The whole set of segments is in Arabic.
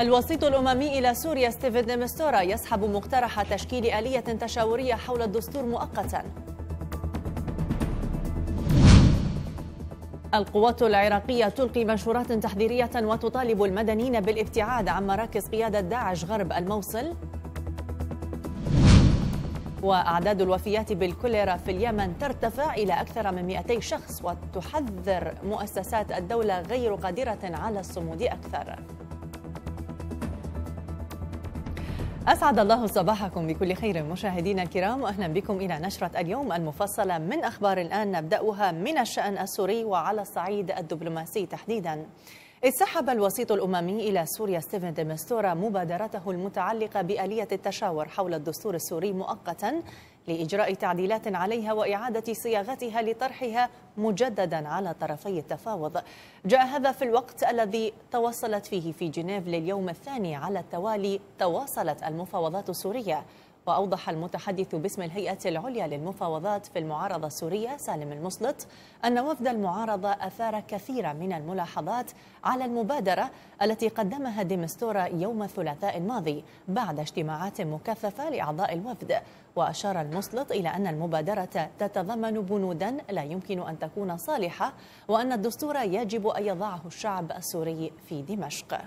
الوسيط الأممي إلى سوريا ستيفن ديمستورا يسحب مقترح تشكيل آلية تشاورية حول الدستور مؤقتا القوات العراقية تلقي منشورات تحذيرية وتطالب المدنيين بالابتعاد عن مراكز قيادة داعش غرب الموصل وأعداد الوفيات بالكوليرا في اليمن ترتفع إلى أكثر من 200 شخص وتحذر مؤسسات الدولة غير قادرة على الصمود أكثر أسعد الله صباحكم بكل خير مشاهدينا الكرام واهلا بكم إلى نشرة اليوم المفصلة من أخبار الآن نبدأها من الشأن السوري وعلى الصعيد الدبلوماسي تحديداً انسحب الوسيط الأممي إلى سوريا ستيفن ديمستورا مبادرته المتعلقة بآلية التشاور حول الدستور السوري مؤقتا لإجراء تعديلات عليها وإعادة صياغتها لطرحها مجددا على طرفي التفاوض جاء هذا في الوقت الذي تواصلت فيه في جنيف لليوم الثاني على التوالي تواصلت المفاوضات السورية وأوضح المتحدث باسم الهيئة العليا للمفاوضات في المعارضة السورية سالم المسلط أن وفد المعارضة أثار كثيرا من الملاحظات على المبادرة التي قدمها ديمستورا يوم الثلاثاء الماضي بعد اجتماعات مكثفة لأعضاء الوفد وأشار المسلط إلى أن المبادرة تتضمن بنودا لا يمكن أن تكون صالحة وأن الدستور يجب أن يضعه الشعب السوري في دمشق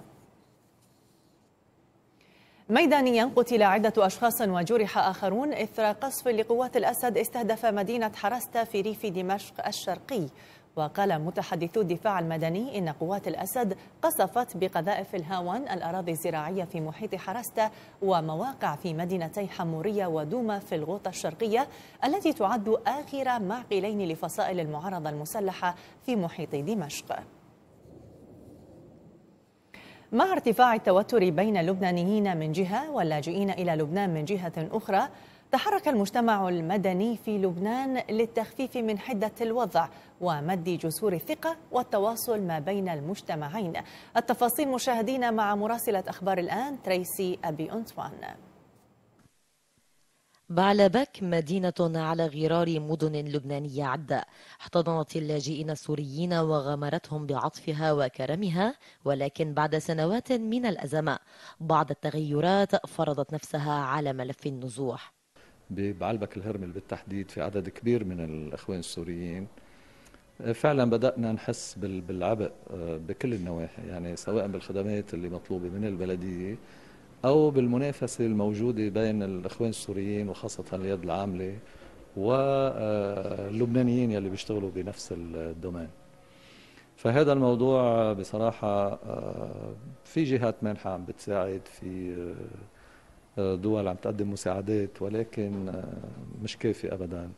ميدانيا قتل عدة أشخاص وجرح آخرون إثر قصف لقوات الأسد استهدف مدينة حرستا في ريف دمشق الشرقي وقال متحدثو الدفاع المدني إن قوات الأسد قصفت بقذائف الهاون الأراضي الزراعية في محيط حرستا ومواقع في مدينتي حمورية ودوما في الغوطة الشرقية التي تعد آخر معقلين لفصائل المعارضة المسلحة في محيط دمشق مع ارتفاع التوتر بين اللبنانيين من جهة واللاجئين إلى لبنان من جهة أخرى تحرك المجتمع المدني في لبنان للتخفيف من حدة الوضع ومد جسور الثقة والتواصل ما بين المجتمعين التفاصيل مشاهدينا مع مراسلة أخبار الآن تريسي أبي أنتوان بعلبك مدينة على غرار مدن لبنانية عدة احتضنت اللاجئين السوريين وغمرتهم بعطفها وكرمها ولكن بعد سنوات من الأزمة بعض التغيرات فرضت نفسها على ملف النزوح بعلبك الهرمل بالتحديد في عدد كبير من الإخوان السوريين فعلا بدأنا نحس بالعبء آه، بكل النواحي يعني سواء بالخدمات اللي مطلوبة من البلدية أو بالمنافسة الموجودة بين الإخوان السوريين وخاصة اليد العاملة واللبنانيين يلي بيشتغلوا بنفس الدومين فهذا الموضوع بصراحة آه، في جهات مانحة عم بتساعد في آه، آه، دول عم تقدم مساعدات ولكن مش كافي أبداً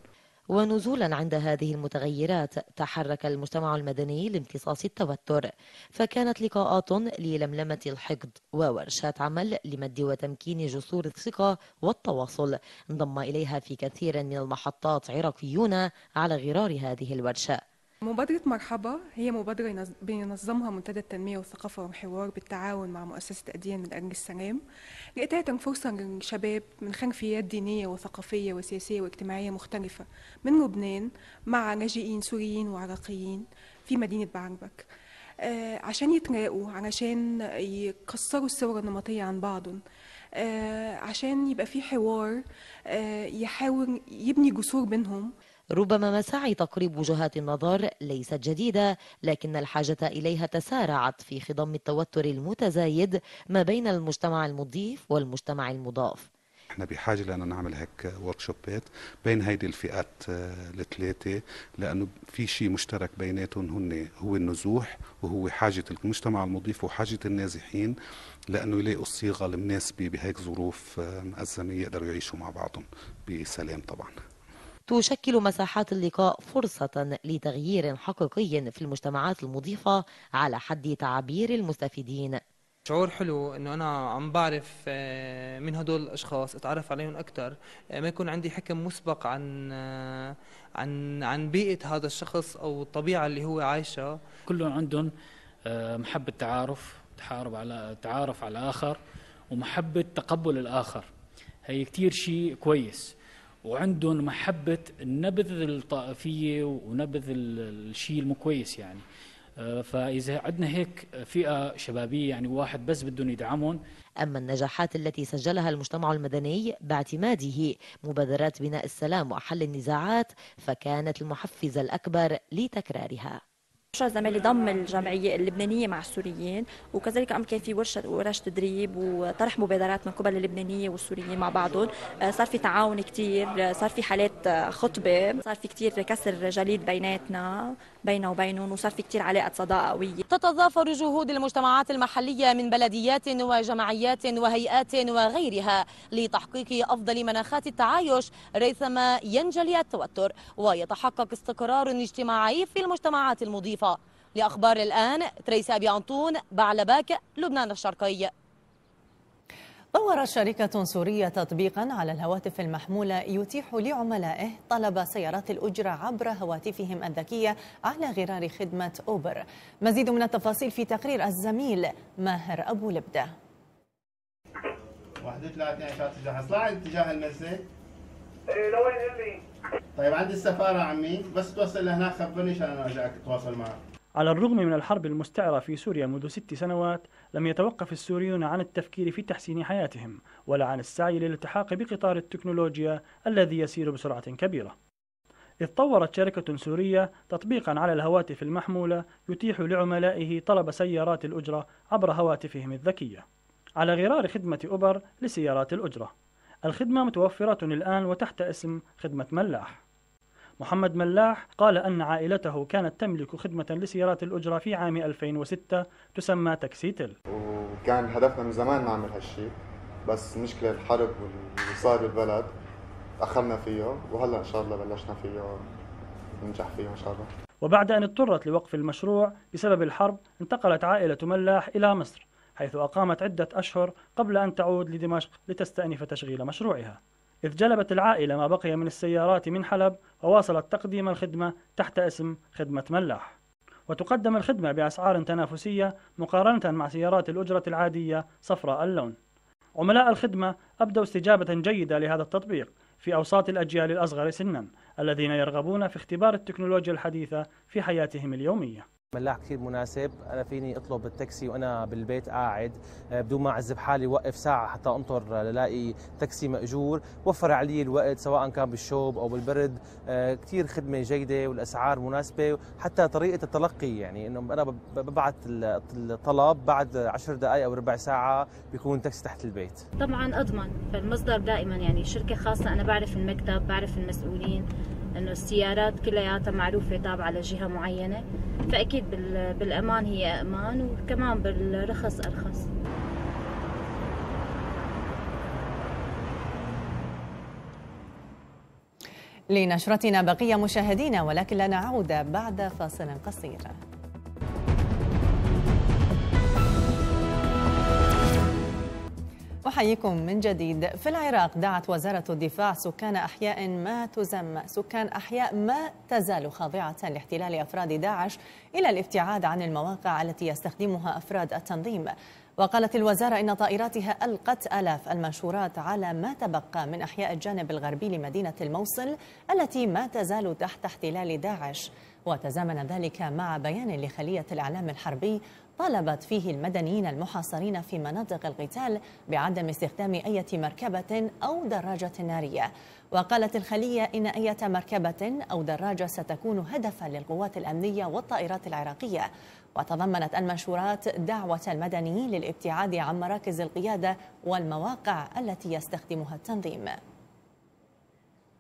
ونزولا عند هذه المتغيرات تحرك المجتمع المدني لامتصاص التوتر فكانت لقاءات للملمة الحقد وورشات عمل لمد وتمكين جسور الثقة والتواصل انضم إليها في كثير من المحطات عراقيون على غرار هذه الورشة مبادرة مرحبا هي مبادرة بينظمها منتدى التنمية والثقافة والحوار بالتعاون مع مؤسسة أديان من أجل السلام لإتاحة فرصة للشباب من خلفيات دينية وثقافية وسياسية واجتماعية مختلفة من لبنان مع لاجئين سوريين وعراقيين في مدينة بعربك آه، عشان يتراقوا علشان يكسروا الصورة النمطية عن بعضهم آه، عشان يبقى في حوار آه، يحاول يبني جسور بينهم ربما مساعي تقريب وجهات النظر ليست جديدة لكن الحاجة إليها تسارعت في خضم التوتر المتزايد ما بين المجتمع المضيف والمجتمع المضاف احنا بحاجه لانه نعمل هيك وركشوبات بين هيدي الفئات آه، الثلاثه لانه في شيء مشترك بيناتهم هن هو النزوح وهو حاجه المجتمع المضيف وحاجه النازحين لانه يلاقوا الصيغه المناسبه بهيك ظروف آه، مأزمه يقدروا يعيشوا مع بعضهم بسلام طبعا تشكل مساحات اللقاء فرصة لتغيير حقيقي في المجتمعات المضيفة على حد تعبير المستفيدين شعور حلو انه انا عم بعرف آه، من هدول الاشخاص اتعرف عليهم اكثر آه، ما يكون عندي حكم مسبق عن آه، عن عن بيئه هذا الشخص او الطبيعه اللي هو عايشها كلهم عندهم محبه تعارف تحارب على تعارف على الاخر ومحبه تقبل الاخر هي كثير شيء كويس وعندهم محبة نبذ الطائفية ونبذ الشيء المكويس يعني آه، فإذا عندنا هيك فئة شبابية يعني واحد بس بدهم يدعمهم أما النجاحات التي سجلها المجتمع المدني باعتماده مبادرات بناء السلام وحل النزاعات فكانت المحفز الأكبر لتكرارها ورشة زمالي ضم الجمعية اللبنانية مع السوريين وكذلك أم كان في ورشة ورش تدريب وطرح مبادرات من قبل اللبنانية والسوريين مع بعضهم آه، صار في تعاون كتير آه، صار في حالات آه، خطبة صار في كتير كسر جليد بيناتنا بينه وبينهم وصار في كثير علاقه صداقه قويه تتضافر جهود المجتمعات المحليه من بلديات وجمعيات وهيئات وغيرها لتحقيق افضل مناخات التعايش ريثما ينجلي التوتر ويتحقق استقرار اجتماعي في المجتمعات المضيفه لاخبار الان تريسي ابي انطون بعلباك لبنان الشرقي طور شركة سورية تطبيقا على الهواتف المحمولة يتيح لعملائه طلب سيارات الأجرة عبر هواتفهم الذكية على غرار خدمة أوبر مزيد من التفاصيل في تقرير الزميل ماهر أبو لبدة واحد ثلاثة تجاه المسجد ايه لوين طيب عند السفارة عمي بس توصل لهناك خبرني عشان انا ارجع اتواصل معك على الرغم من الحرب المستعرة في سوريا منذ ست سنوات لم يتوقف السوريون عن التفكير في تحسين حياتهم ولا عن السعي للالتحاق بقطار التكنولوجيا الذي يسير بسرعة كبيرة إذ طورت شركة سورية تطبيقا على الهواتف المحمولة يتيح لعملائه طلب سيارات الأجرة عبر هواتفهم الذكية على غرار خدمة أوبر لسيارات الأجرة الخدمة متوفرة الآن وتحت اسم خدمة ملاح محمد ملاح قال أن عائلته كانت تملك خدمة لسيارات الأجرة في عام 2006 تسمى تاكسيتل وكان هدفنا من زمان نعمل هالشيء بس مشكلة الحرب واللي صار بالبلد أخرنا فيه وهلا إن شاء الله بلشنا فيه ننجح فيه إن شاء الله وبعد أن اضطرت لوقف المشروع بسبب الحرب انتقلت عائلة ملاح إلى مصر حيث أقامت عدة أشهر قبل أن تعود لدمشق لتستأنف تشغيل مشروعها إذ جلبت العائلة ما بقي من السيارات من حلب وواصلت تقديم الخدمة تحت اسم خدمة ملاح وتقدم الخدمة بأسعار تنافسية مقارنة مع سيارات الأجرة العادية صفراء اللون عملاء الخدمة أبدوا استجابة جيدة لهذا التطبيق في أوساط الأجيال الأصغر سنا الذين يرغبون في اختبار التكنولوجيا الحديثة في حياتهم اليومية ملاح كثير مناسب انا فيني اطلب التاكسي وانا بالبيت قاعد آه، بدون ما اعذب حالي وقف ساعه حتى انطر آه، للاقي تاكسي ماجور وفر علي الوقت سواء كان بالشوب او بالبرد آه، كثير خدمه جيده والاسعار مناسبه حتى طريقه التلقي يعني انه انا ببعث الطلب بعد 10 دقائق او ربع ساعه بيكون تاكسي تحت البيت طبعا اضمن فالمصدر دائما يعني شركه خاصه انا بعرف المكتب بعرف المسؤولين انه السيارات كلياتها معروفه تابعه لجهه معينه فاكيد بالامان هي امان وكمان بالرخص ارخص لنشرتنا بقية مشاهدينا ولكن لنعود بعد فاصل قصير أحييكم من جديد في العراق دعت وزارة الدفاع سكان أحياء ما تسمى سكان أحياء ما تزال خاضعة لاحتلال أفراد داعش إلى الابتعاد عن المواقع التي يستخدمها أفراد التنظيم وقالت الوزارة إن طائراتها ألقت ألاف المنشورات على ما تبقى من أحياء الجانب الغربي لمدينة الموصل التي ما تزال تحت احتلال داعش وتزامن ذلك مع بيان لخلية الإعلام الحربي طالبت فيه المدنيين المحاصرين في مناطق القتال بعدم استخدام أي مركبة أو دراجة نارية وقالت الخلية إن أي مركبة أو دراجة ستكون هدفا للقوات الأمنية والطائرات العراقية وتضمنت المنشورات دعوة المدنيين للابتعاد عن مراكز القيادة والمواقع التي يستخدمها التنظيم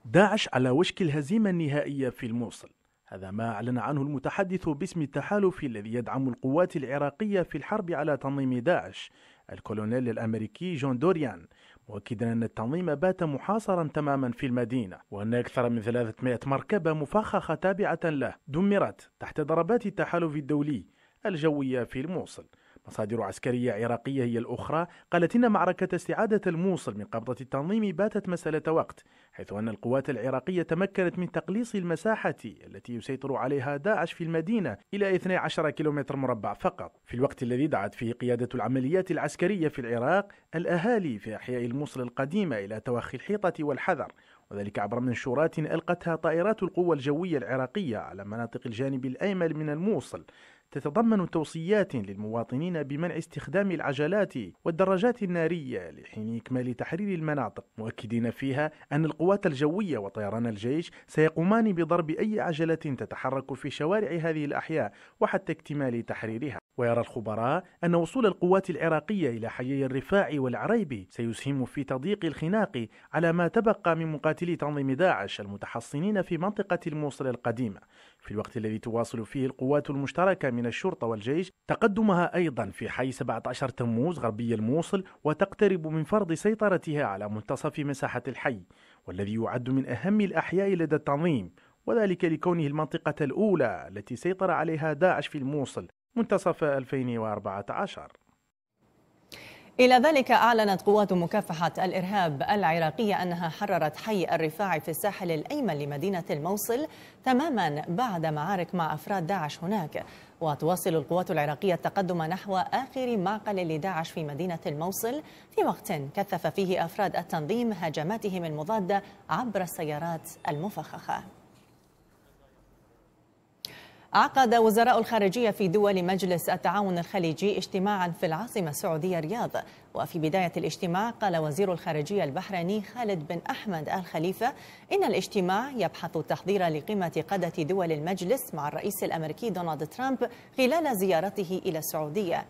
داعش على وشك الهزيمة النهائية في الموصل هذا ما أعلن عنه المتحدث باسم التحالف الذي يدعم القوات العراقية في الحرب على تنظيم داعش الكولونيل الأمريكي جون دوريان مؤكدا أن التنظيم بات محاصرا تماما في المدينة وأن أكثر من 300 مركبة مفخخة تابعة له دمرت تحت ضربات التحالف الدولي الجوية في الموصل مصادر عسكرية عراقية هي الأخرى قالت إن معركة استعادة الموصل من قبضة التنظيم باتت مسألة وقت حيث أن القوات العراقية تمكنت من تقليص المساحة التي يسيطر عليها داعش في المدينة إلى 12 كيلومتر مربع فقط في الوقت الذي دعت فيه قيادة العمليات العسكرية في العراق الأهالي في أحياء الموصل القديمة إلى توخي الحيطة والحذر وذلك عبر منشورات ألقتها طائرات القوة الجوية العراقية على مناطق الجانب الأيمن من الموصل تتضمن توصيات للمواطنين بمنع استخدام العجلات والدراجات النارية لحين إكمال تحرير المناطق مؤكدين فيها أن القوات الجوية وطيران الجيش سيقومان بضرب أي عجلة تتحرك في شوارع هذه الأحياء وحتى اكتمال تحريرها ويرى الخبراء أن وصول القوات العراقية إلى حيي الرفاع والعريبي سيسهم في تضييق الخناق على ما تبقى من مقاتلي تنظيم داعش المتحصنين في منطقة الموصل القديمة في الوقت الذي تواصل فيه القوات المشتركة من الشرطة والجيش تقدمها أيضا في حي 17 تموز غربي الموصل وتقترب من فرض سيطرتها على منتصف مساحة الحي والذي يعد من أهم الأحياء لدى التنظيم وذلك لكونه المنطقة الأولى التي سيطر عليها داعش في الموصل منتصف 2014 إلى ذلك أعلنت قوات مكافحة الإرهاب العراقية أنها حررت حي الرفاع في الساحل الأيمن لمدينة الموصل تماما بعد معارك مع أفراد داعش هناك وتواصل القوات العراقية التقدم نحو آخر معقل لداعش في مدينة الموصل في وقت كثف فيه أفراد التنظيم هجماتهم المضادة عبر السيارات المفخخة عقد وزراء الخارجية في دول مجلس التعاون الخليجي اجتماعا في العاصمة السعودية الرياض وفي بداية الاجتماع قال وزير الخارجية البحريني خالد بن أحمد آل خليفة إن الاجتماع يبحث التحضير لقمة قادة دول المجلس مع الرئيس الأمريكي دونالد ترامب خلال زيارته إلى السعودية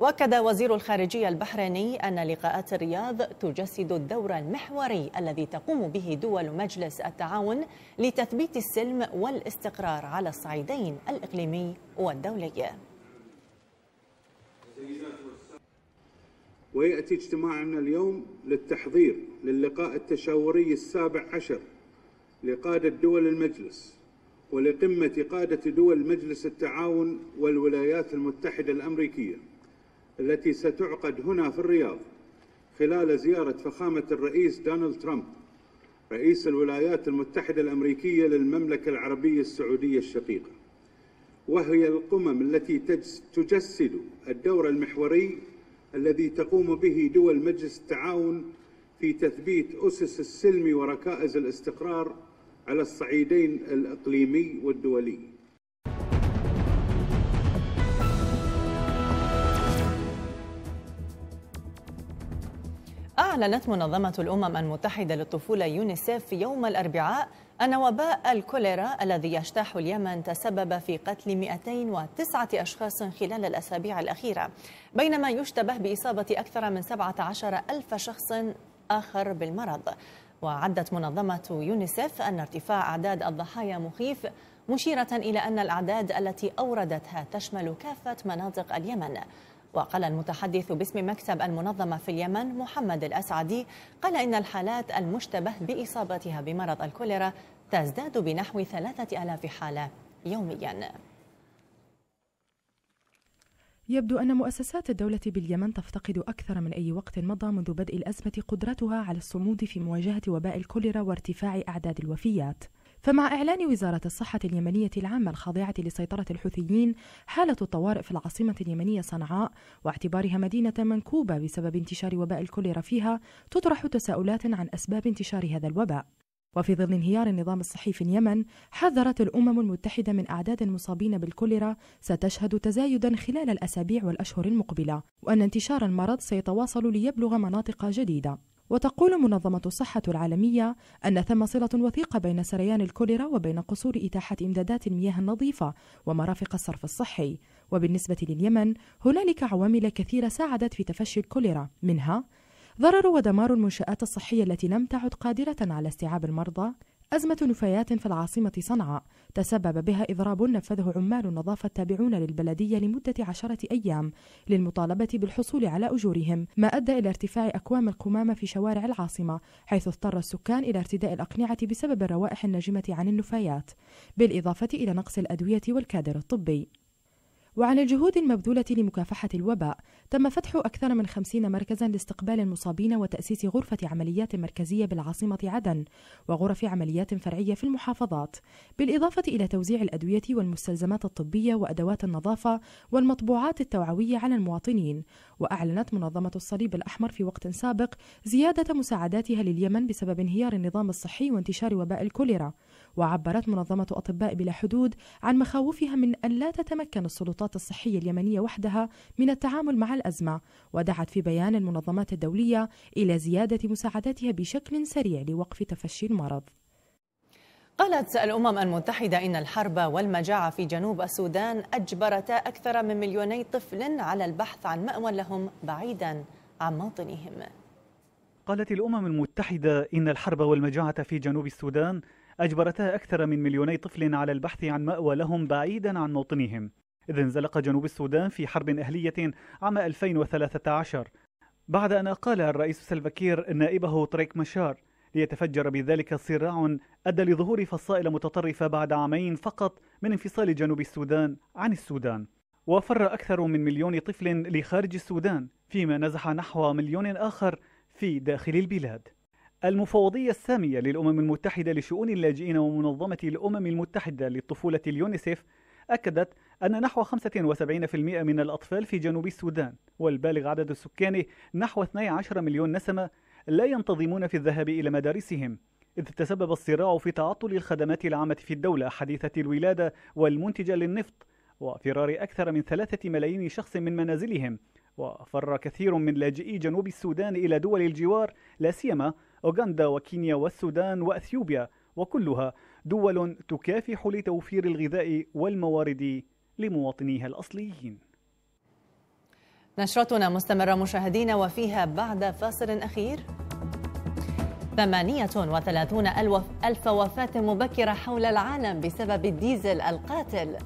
واكد وزير الخارجيه البحريني ان لقاءات الرياض تجسد الدور المحوري الذي تقوم به دول مجلس التعاون لتثبيت السلم والاستقرار على الصعيدين الاقليمي والدولي وياتي اجتماعنا اليوم للتحضير للقاء التشاوري السابع عشر لقاده دول المجلس ولقمه قاده دول مجلس التعاون والولايات المتحده الامريكيه التي ستعقد هنا في الرياض خلال زيارة فخامة الرئيس دونالد ترامب رئيس الولايات المتحدة الأمريكية للمملكة العربية السعودية الشقيقة وهي القمم التي تجسد الدور المحوري الذي تقوم به دول مجلس التعاون في تثبيت أسس السلم وركائز الاستقرار على الصعيدين الإقليمي والدولي أعلنت منظمة الأمم المتحدة للطفولة يونيسيف يوم الأربعاء أن وباء الكوليرا الذي يجتاح اليمن تسبب في قتل 209 أشخاص خلال الأسابيع الأخيرة بينما يشتبه بإصابة أكثر من 17 ألف شخص آخر بالمرض وعدت منظمة يونيسيف أن ارتفاع أعداد الضحايا مخيف مشيرة إلى أن الأعداد التي أوردتها تشمل كافة مناطق اليمن وقال المتحدث باسم مكتب المنظمة في اليمن محمد الأسعدي قال إن الحالات المشتبه بإصابتها بمرض الكوليرا تزداد بنحو ثلاثة ألاف حالة يومياً يبدو أن مؤسسات الدولة باليمن تفتقد أكثر من أي وقت مضى منذ بدء الأزمة قدرتها على الصمود في مواجهة وباء الكوليرا وارتفاع أعداد الوفيات. فمع إعلان وزارة الصحة اليمنية العامة الخاضعة لسيطرة الحوثيين حالة الطوارئ في العاصمة اليمنية صنعاء واعتبارها مدينة منكوبة بسبب انتشار وباء الكوليرا فيها تطرح تساؤلات عن أسباب انتشار هذا الوباء وفي ظل انهيار النظام الصحي في اليمن حذرت الامم المتحده من اعداد المصابين بالكوليرا ستشهد تزايدا خلال الاسابيع والاشهر المقبله وان انتشار المرض سيتواصل ليبلغ مناطق جديده وتقول منظمة الصحة العالمية أن ثم صلة وثيقة بين سريان الكوليرا وبين قصور إتاحة إمدادات المياه النظيفة ومرافق الصرف الصحي وبالنسبة لليمن هنالك عوامل كثيرة ساعدت في تفشي الكوليرا منها ضرر ودمار المنشآت الصحية التي لم تعد قادرة على استيعاب المرضى أزمة نفايات في العاصمة صنعاء تسبب بها إضراب نفذه عمال النظافة التابعون للبلدية لمدة عشرة أيام للمطالبة بالحصول على أجورهم ما أدى إلى ارتفاع أكوام القمامة في شوارع العاصمة حيث اضطر السكان إلى ارتداء الأقنعة بسبب الروائح الناجمة عن النفايات بالإضافة إلى نقص الأدوية والكادر الطبي وعلى الجهود المبذولة لمكافحة الوباء تم فتح أكثر من خمسين مركزا لاستقبال المصابين وتأسيس غرفة عمليات مركزية بالعاصمة عدن وغرف عمليات فرعية في المحافظات بالإضافة إلى توزيع الأدوية والمستلزمات الطبية وأدوات النظافة والمطبوعات التوعوية على المواطنين وأعلنت منظمة الصليب الأحمر في وقت سابق زيادة مساعداتها لليمن بسبب انهيار النظام الصحي وانتشار وباء الكوليرا وعبرت منظمة أطباء بلا حدود عن مخاوفها من أن لا تتمكن السلطات الصحية اليمنية وحدها من التعامل مع الأزمة ودعت في بيان المنظمات الدولية إلى زيادة مساعداتها بشكل سريع لوقف تفشي المرض قالت الأمم المتحدة إن الحرب والمجاعة في جنوب السودان أجبرتا أكثر من مليوني طفل على البحث عن مأوى لهم بعيدا عن موطنهم قالت الأمم المتحدة إن الحرب والمجاعة في جنوب السودان أجبرتا أكثر من مليوني طفل على البحث عن مأوى لهم بعيدا عن موطنهم إذ انزلق جنوب السودان في حرب أهلية عام 2013 بعد أن أقال الرئيس سلفاكير نائبه طريك مشار ليتفجر بذلك صراع أدى لظهور فصائل متطرفة بعد عامين فقط من انفصال جنوب السودان عن السودان وفر أكثر من مليون طفل لخارج السودان فيما نزح نحو مليون آخر في داخل البلاد المفوضية السامية للأمم المتحدة لشؤون اللاجئين ومنظمة الأمم المتحدة للطفولة اليونيسيف أكدت أن نحو 75% من الأطفال في جنوب السودان والبالغ عدد سكانه نحو 12 مليون نسمة لا ينتظمون في الذهاب إلى مدارسهم إذ تسبب الصراع في تعطل الخدمات العامة في الدولة حديثة الولادة والمنتجة للنفط وفرار أكثر من ثلاثة ملايين شخص من منازلهم وفر كثير من لاجئي جنوب السودان إلى دول الجوار لا سيما أوغندا وكينيا والسودان وأثيوبيا وكلها دول تكافح لتوفير الغذاء والموارد لمواطنيها الأصليين نشرتنا مستمرة مشاهدينا وفيها بعد فاصل أخير 38 ألف وفاة مبكرة حول العالم بسبب الديزل القاتل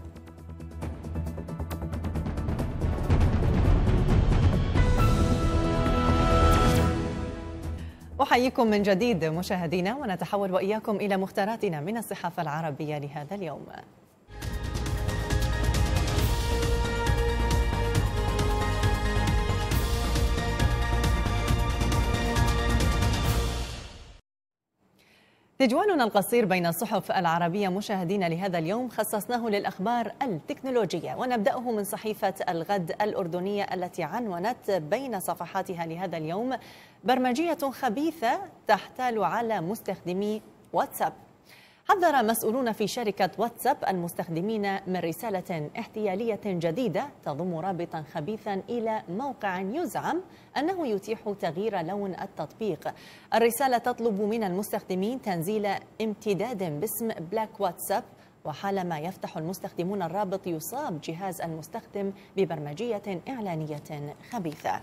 أحييكم من جديد مشاهدينا ونتحول وإياكم إلى مختاراتنا من الصحافة العربية لهذا اليوم تجوالنا القصير بين الصحف العربية مشاهدين لهذا اليوم خصصناه للأخبار التكنولوجية ونبدأه من صحيفة الغد الأردنية التي عنونت بين صفحاتها لهذا اليوم برمجية خبيثة تحتال على مستخدمي واتساب حذر مسؤولون في شركة واتساب المستخدمين من رسالة احتيالية جديدة تضم رابطا خبيثا إلى موقع يزعم أنه يتيح تغيير لون التطبيق الرسالة تطلب من المستخدمين تنزيل امتداد باسم بلاك واتساب وحالما يفتح المستخدمون الرابط يصاب جهاز المستخدم ببرمجية إعلانية خبيثة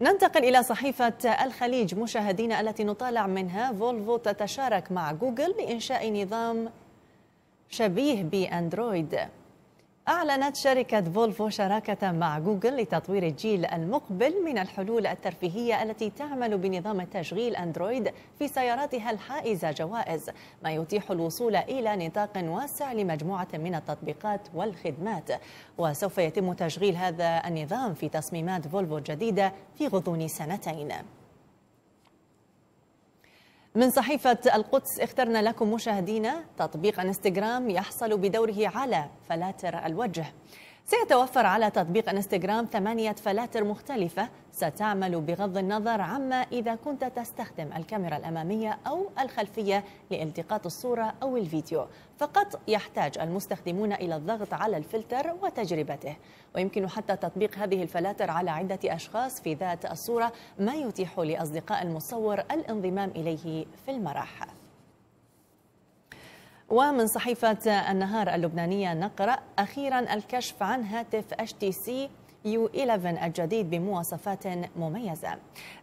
ننتقل إلى صحيفة الخليج مشاهدينا التي نطالع منها فولفو تتشارك مع جوجل لإنشاء نظام شبيه بأندرويد أعلنت شركة فولفو شراكة مع جوجل لتطوير الجيل المقبل من الحلول الترفيهية التي تعمل بنظام تشغيل أندرويد في سياراتها الحائزة جوائز ما يتيح الوصول إلى نطاق واسع لمجموعة من التطبيقات والخدمات وسوف يتم تشغيل هذا النظام في تصميمات فولفو الجديدة في غضون سنتين من صحيفة القدس اخترنا لكم مشاهدينا تطبيق انستغرام يحصل بدوره على فلاتر الوجه سيتوفر على تطبيق انستغرام ثمانية فلاتر مختلفة ستعمل بغض النظر عما إذا كنت تستخدم الكاميرا الأمامية أو الخلفية لالتقاط الصورة أو الفيديو فقط يحتاج المستخدمون إلى الضغط على الفلتر وتجربته ويمكن حتى تطبيق هذه الفلاتر على عدة أشخاص في ذات الصورة ما يتيح لأصدقاء المصور الانضمام إليه في المراحل ومن صحيفة النهار اللبنانية نقرأ أخيرا الكشف عن هاتف HTC يو 11 الجديد بمواصفات مميزة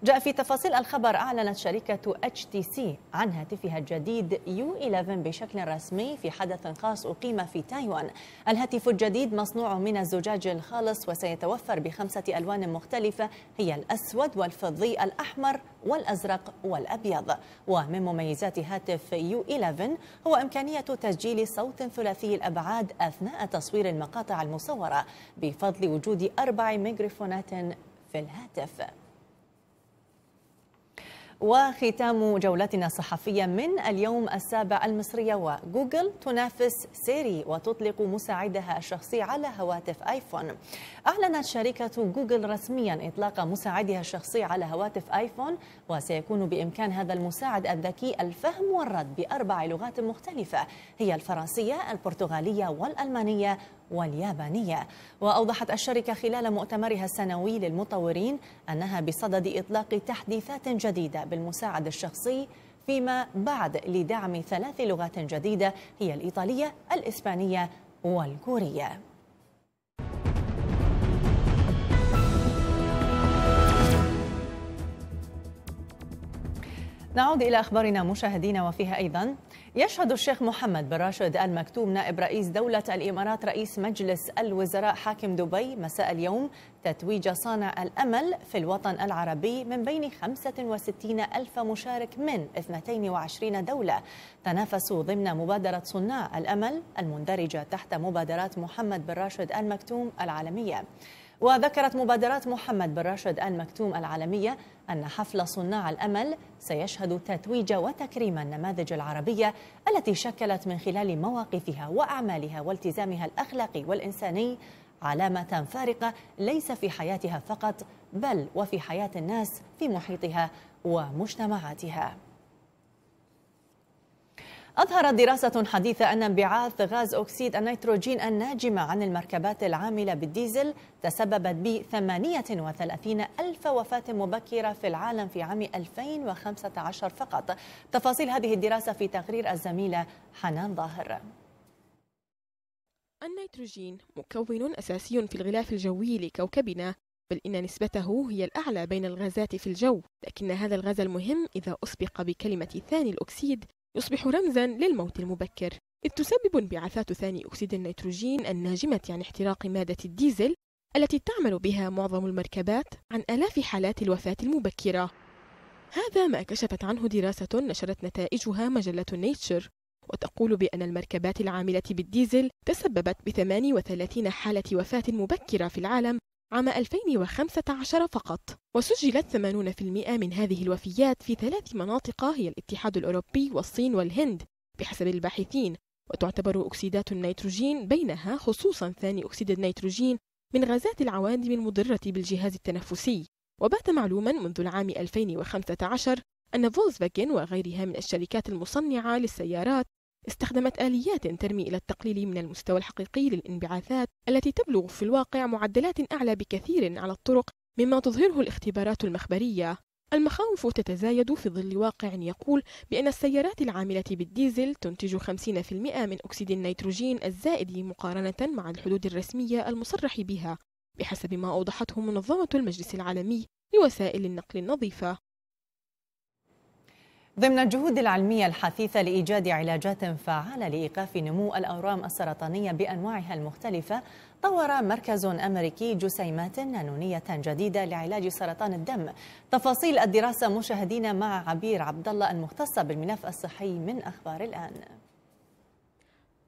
جاء في تفاصيل الخبر أعلنت شركة اتش تي سي عن هاتفها الجديد يو 11 بشكل رسمي في حدث خاص أقيم في تايوان الهاتف الجديد مصنوع من الزجاج الخالص وسيتوفر بخمسة ألوان مختلفة هي الأسود والفضي الأحمر والأزرق والأبيض ومن مميزات هاتف يو 11 هو إمكانية تسجيل صوت ثلاثي الأبعاد أثناء تصوير المقاطع المصورة بفضل وجود أربع ميكروفونات في الهاتف وختام جولتنا الصحفية من اليوم السابع المصرية وجوجل تنافس سيري وتطلق مساعدها الشخصي على هواتف آيفون أعلنت شركة جوجل رسميا إطلاق مساعدها الشخصي على هواتف آيفون وسيكون بإمكان هذا المساعد الذكي الفهم والرد بأربع لغات مختلفة هي الفرنسية البرتغالية والألمانية واليابانية وأوضحت الشركة خلال مؤتمرها السنوي للمطورين أنها بصدد إطلاق تحديثات جديدة بالمساعد الشخصي فيما بعد لدعم ثلاث لغات جديدة هي الإيطالية الإسبانية والكورية نعود إلى أخبارنا مشاهدينا وفيها أيضا يشهد الشيخ محمد بن راشد المكتوم نائب رئيس دولة الإمارات رئيس مجلس الوزراء حاكم دبي مساء اليوم تتويج صانع الأمل في الوطن العربي من بين 65 ألف مشارك من 22 دولة تنافسوا ضمن مبادرة صناع الأمل المندرجة تحت مبادرات محمد بن راشد المكتوم العالمية وذكرت مبادرات محمد بن راشد مكتوم العالمية أن حفل صناع الأمل سيشهد تتويج وتكريم النماذج العربية التي شكلت من خلال مواقفها وأعمالها والتزامها الأخلاقي والإنساني علامة فارقة ليس في حياتها فقط بل وفي حياة الناس في محيطها ومجتمعاتها أظهرت دراسة حديثة أن انبعاث غاز أكسيد النيتروجين الناجمة عن المركبات العاملة بالديزل تسببت ب 38 ألف وفاة مبكرة في العالم في عام 2015 فقط تفاصيل هذه الدراسة في تقرير الزميلة حنان ظاهر النيتروجين مكون أساسي في الغلاف الجوي لكوكبنا بل إن نسبته هي الأعلى بين الغازات في الجو لكن هذا الغاز المهم إذا أسبق بكلمة ثاني الأكسيد يصبح رمزا للموت المبكر إذ تسبب انبعاثات ثاني أكسيد النيتروجين الناجمة عن احتراق مادة الديزل التي تعمل بها معظم المركبات عن آلاف حالات الوفاة المبكرة هذا ما كشفت عنه دراسة نشرت نتائجها مجلة نيتشر وتقول بأن المركبات العاملة بالديزل تسببت ب 38 حالة وفاة مبكرة في العالم عام 2015 فقط وسجلت 80% من هذه الوفيات في ثلاث مناطق هي الاتحاد الأوروبي والصين والهند بحسب الباحثين وتعتبر أكسيدات النيتروجين بينها خصوصا ثاني أكسيد النيتروجين من غازات العوادم المضرة بالجهاز التنفسي وبات معلوما منذ العام 2015 أن فولكسفاجن وغيرها من الشركات المصنعة للسيارات استخدمت آليات ترمي إلى التقليل من المستوى الحقيقي للانبعاثات التي تبلغ في الواقع معدلات أعلى بكثير على الطرق مما تظهره الاختبارات المخبرية. المخاوف تتزايد في ظل واقع يقول بأن السيارات العاملة بالديزل تنتج 50% من أكسيد النيتروجين الزائد مقارنة مع الحدود الرسمية المصرح بها بحسب ما أوضحته منظمة المجلس العالمي لوسائل النقل النظيفة ضمن الجهود العلمية الحثيثة لإيجاد علاجات فعالة لإيقاف نمو الأورام السرطانية بأنواعها المختلفة طور مركز أمريكي جسيمات نانونية جديدة لعلاج سرطان الدم تفاصيل الدراسة مشاهدين مع عبير عبدالله المختصة بالملف الصحي من أخبار الآن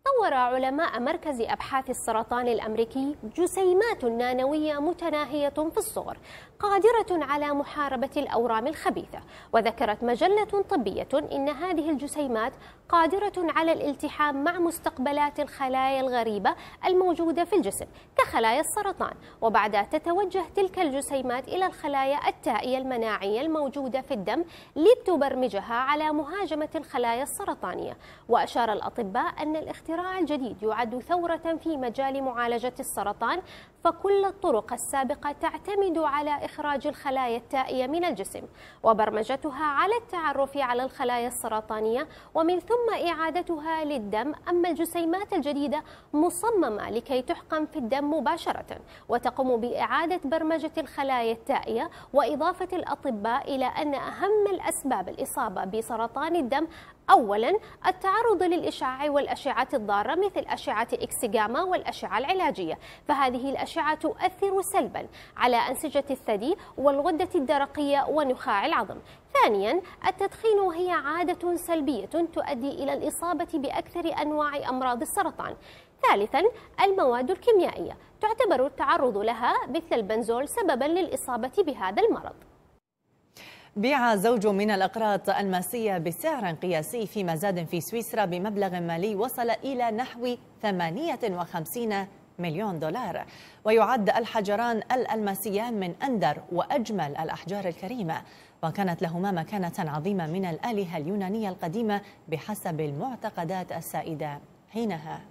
طور علماء مركز أبحاث السرطان الأمريكي جسيمات نانوية متناهية في الصغر قادرة على محاربة الأورام الخبيثة وذكرت مجلة طبية إن هذه الجسيمات قادرة على الالتحام مع مستقبلات الخلايا الغريبة الموجودة في الجسم كخلايا السرطان وبعدها تتوجه تلك الجسيمات إلى الخلايا التائية المناعية الموجودة في الدم لتبرمجها على مهاجمة الخلايا السرطانية وأشار الأطباء أن الاختراع اختراع جديد يعد ثورة في مجال معالجة السرطان فكل الطرق السابقة تعتمد على إخراج الخلايا التائية من الجسم وبرمجتها على التعرف على الخلايا السرطانية ومن ثم إعادتها للدم أما الجسيمات الجديدة مصممة لكي تحقن في الدم مباشرة وتقوم بإعادة برمجة الخلايا التائية وإضافة الأطباء إلى أن أهم الأسباب الإصابة بسرطان الدم أولا التعرض للإشعاع والأشعة الضارة مثل أشعة إكس جاما والأشعة العلاجية فهذه الأشعة الأشعة تؤثر سلبا على أنسجة الثدي والغدة الدرقية ونخاع العظم ثانيا التدخين هي عادة سلبية تؤدي إلى الإصابة بأكثر أنواع أمراض السرطان ثالثا المواد الكيميائية تعتبر التعرض لها مثل البنزول سببا للإصابة بهذا المرض بيع زوج من الأقراط الماسية بسعر قياسي في مزاد في سويسرا بمبلغ مالي وصل إلى نحو 58 مليون دولار ويعد الحجران الألماسيان من أندر وأجمل الأحجار الكريمة وكانت لهما مكانة عظيمة من الآلهة اليونانية القديمة بحسب المعتقدات السائدة حينها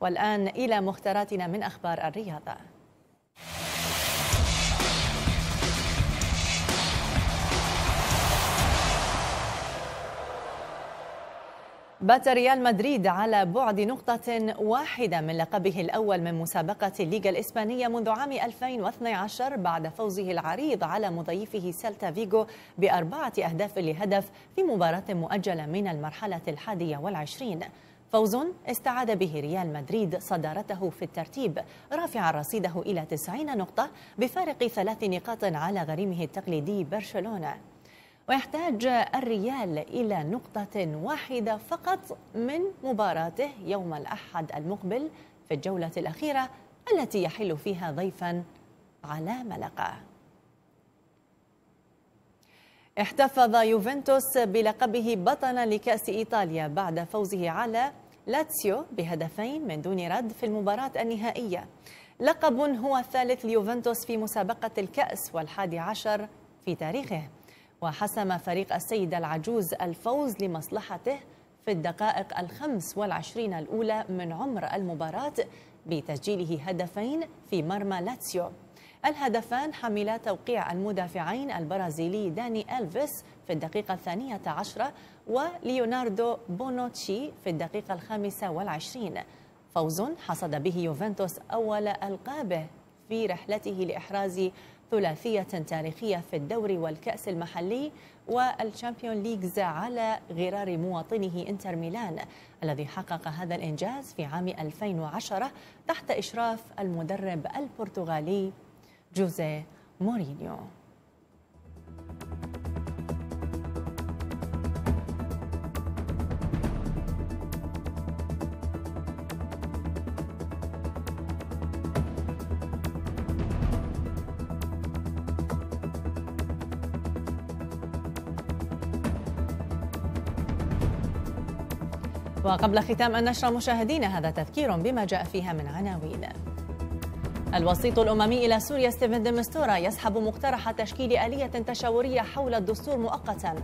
والآن إلى مختاراتنا من أخبار الرياضة بات ريال مدريد على بعد نقطة واحدة من لقبه الأول من مسابقة الليغا الإسبانية منذ عام 2012 بعد فوزه العريض على مضيفه سلتا فيغو بأربعة أهداف لهدف في مباراة مؤجلة من المرحلة الحادية والعشرين فوز استعاد به ريال مدريد صدارته في الترتيب رافعا رصيده إلى 90 نقطة بفارق ثلاث نقاط على غريمه التقليدي برشلونة ويحتاج الريال إلى نقطة واحدة فقط من مباراته يوم الأحد المقبل في الجولة الأخيرة التي يحل فيها ضيفا على ملقا احتفظ يوفنتوس بلقبه بطلا لكأس إيطاليا بعد فوزه على لاتسيو بهدفين من دون رد في المباراة النهائية لقب هو الثالث ليوفنتوس في مسابقة الكأس والحادي عشر في تاريخه وحسم فريق السيدة العجوز الفوز لمصلحته في الدقائق الخمس والعشرين الأولى من عمر المباراة بتسجيله هدفين في مرمى لاتسيو الهدفان حملا توقيع المدافعين البرازيلي داني ألفيس في الدقيقة الثانية عشرة وليوناردو بونوتشي في الدقيقة الخامسة والعشرين فوز حصد به يوفنتوس أول ألقابه في رحلته لإحراز ثلاثية تاريخية في الدوري والكأس المحلي والشامبيون ليجز على غرار مواطنه انتر ميلان الذي حقق هذا الإنجاز في عام 2010 تحت إشراف المدرب البرتغالي جوزيه مورينيو وقبل ختام النشرة مشاهدينا هذا تذكير بما جاء فيها من عناوين الوسيط الأممي إلى سوريا ستيفن ديمستورا يسحب مقترح تشكيل آلية تشاورية حول الدستور مؤقتا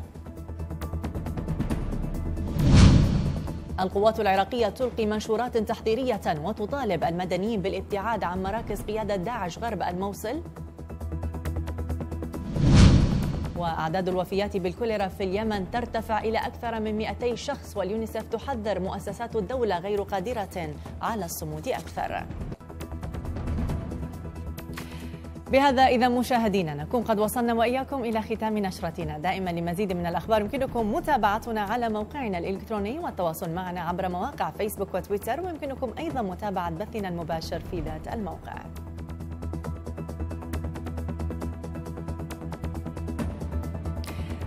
القوات العراقية تلقي منشورات تحذيرية وتطالب المدنيين بالابتعاد عن مراكز قيادة داعش غرب الموصل وأعداد الوفيات بالكوليرا في اليمن ترتفع إلى أكثر من 200 شخص واليونيسف تحذر مؤسسات الدولة غير قادرة على الصمود أكثر بهذا إذا مشاهدينا نكون قد وصلنا وإياكم إلى ختام نشرتنا دائما لمزيد من الأخبار يمكنكم متابعتنا على موقعنا الإلكتروني والتواصل معنا عبر مواقع فيسبوك وتويتر ويمكنكم أيضا متابعة بثنا المباشر في ذات الموقع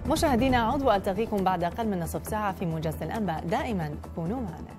مشاهدينا عضو التقيكم بعد أقل من نصف ساعة في موجز الأنباء دائما كونوا معنا